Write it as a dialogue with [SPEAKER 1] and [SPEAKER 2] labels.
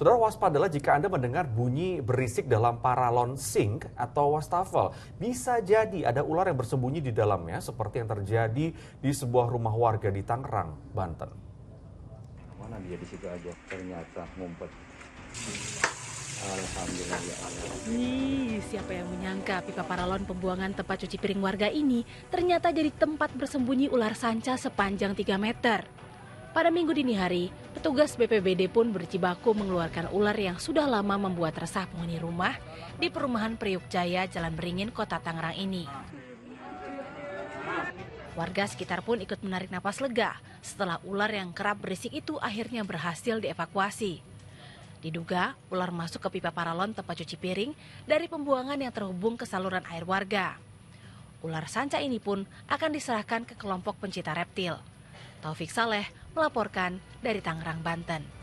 [SPEAKER 1] Saudara waspadalah jika Anda mendengar bunyi berisik dalam paralon sink atau wastafel. Bisa jadi ada ular yang bersembunyi di dalamnya seperti yang terjadi di sebuah rumah warga di Tangerang, Banten. Mana dia di situ aja ternyata ngumpet. Alhamdulillah ya Allah.
[SPEAKER 2] Nih, siapa yang menyangka pipa paralon pembuangan tempat cuci piring warga ini ternyata jadi tempat bersembunyi ular sanca sepanjang 3 meter. Pada minggu dini hari, petugas BPBD pun berjibaku mengeluarkan ular yang sudah lama membuat resah penghuni rumah di perumahan Priuk Jaya, Jalan Beringin, Kota Tangerang ini. Warga sekitar pun ikut menarik napas lega setelah ular yang kerap berisik itu akhirnya berhasil dievakuasi. Diduga ular masuk ke pipa paralon tempat cuci piring dari pembuangan yang terhubung ke saluran air warga. Ular sanca ini pun akan diserahkan ke kelompok pencinta reptil. Taufik Saleh melaporkan dari Tangerang, Banten.